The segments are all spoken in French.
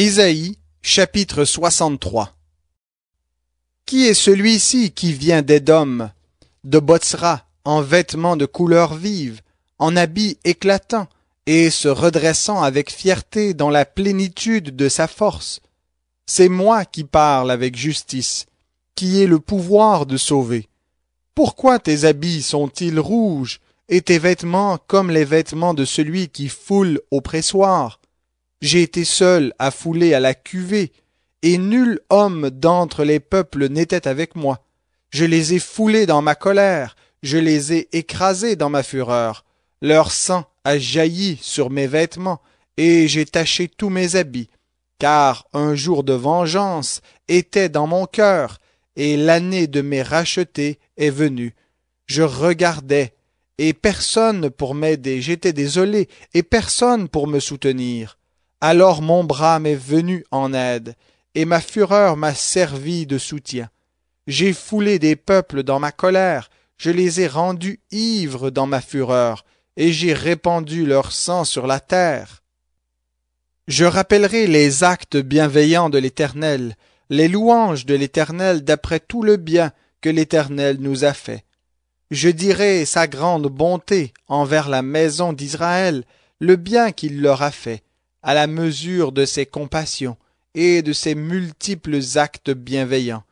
Isaïe, chapitre 63 Qui est celui-ci qui vient d'Edom, de Botsra, en vêtements de couleur vive, en habits éclatants, et se redressant avec fierté dans la plénitude de sa force C'est moi qui parle avec justice, qui ai le pouvoir de sauver. Pourquoi tes habits sont-ils rouges, et tes vêtements comme les vêtements de celui qui foule au pressoir j'ai été seul, à fouler à la cuvée, et nul homme d'entre les peuples n'était avec moi. Je les ai foulés dans ma colère, je les ai écrasés dans ma fureur. Leur sang a jailli sur mes vêtements, et j'ai taché tous mes habits, car un jour de vengeance était dans mon cœur, et l'année de mes rachetés est venue. Je regardais, et personne pour m'aider, j'étais désolé, et personne pour me soutenir. Alors mon bras m'est venu en aide, et ma fureur m'a servi de soutien. J'ai foulé des peuples dans ma colère, je les ai rendus ivres dans ma fureur, et j'ai répandu leur sang sur la terre. Je rappellerai les actes bienveillants de l'Éternel, les louanges de l'Éternel d'après tout le bien que l'Éternel nous a fait. Je dirai sa grande bonté envers la maison d'Israël, le bien qu'il leur a fait, à la mesure de ses compassions et de ses multiples actes bienveillants.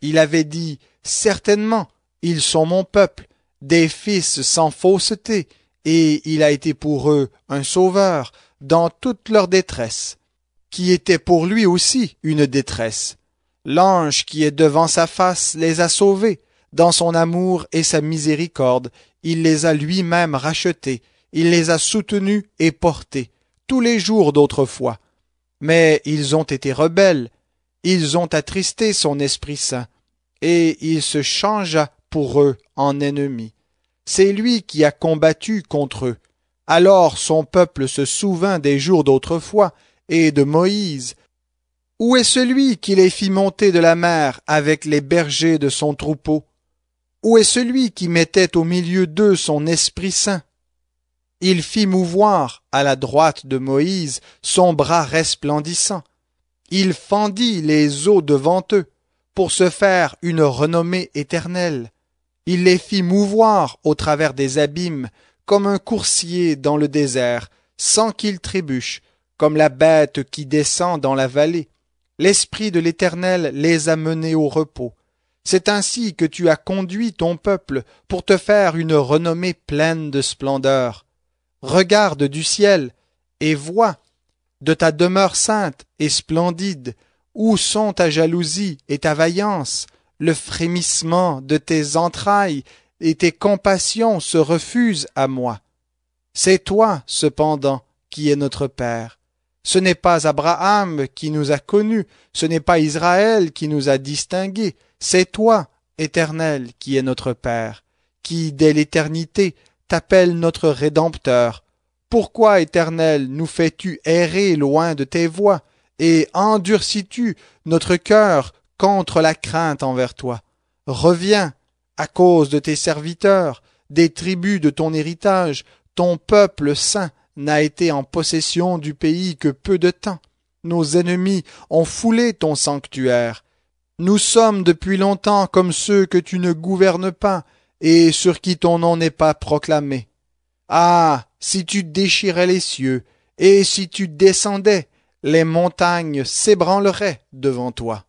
Il avait dit Certainement, ils sont mon peuple, des fils sans fausseté, et il a été pour eux un sauveur dans toute leur détresse, qui était pour lui aussi une détresse. L'ange qui est devant sa face les a sauvés. Dans son amour et sa miséricorde, il les a lui-même rachetés, il les a soutenus et portés tous les jours d'autrefois. Mais ils ont été rebelles, ils ont attristé son Esprit Saint, et il se changea pour eux en ennemi. C'est lui qui a combattu contre eux. Alors son peuple se souvint des jours d'autrefois et de Moïse. Où est celui qui les fit monter de la mer avec les bergers de son troupeau? Où est celui qui mettait au milieu d'eux son Esprit Saint? Il fit mouvoir à la droite de Moïse son bras resplendissant. Il fendit les eaux devant eux pour se faire une renommée éternelle. Il les fit mouvoir au travers des abîmes comme un coursier dans le désert, sans qu'il trébuche, comme la bête qui descend dans la vallée. L'Esprit de l'Éternel les a menés au repos. C'est ainsi que tu as conduit ton peuple pour te faire une renommée pleine de splendeur regarde du ciel et vois de ta demeure sainte et splendide, où sont ta jalousie et ta vaillance, le frémissement de tes entrailles et tes compassions se refusent à moi. C'est toi, cependant, qui es notre Père. Ce n'est pas Abraham qui nous a connus, ce n'est pas Israël qui nous a distingués, c'est toi, Éternel, qui es notre Père, qui, dès l'éternité, t'appelle notre Rédempteur. Pourquoi, Éternel, nous fais-tu errer loin de tes voies, et endurcis-tu notre cœur contre la crainte envers toi Reviens, à cause de tes serviteurs, des tribus de ton héritage, ton peuple saint n'a été en possession du pays que peu de temps. Nos ennemis ont foulé ton sanctuaire. Nous sommes depuis longtemps comme ceux que tu ne gouvernes pas, et sur qui ton nom n'est pas proclamé. Ah, si tu déchirais les cieux, et si tu descendais, les montagnes s'ébranleraient devant toi.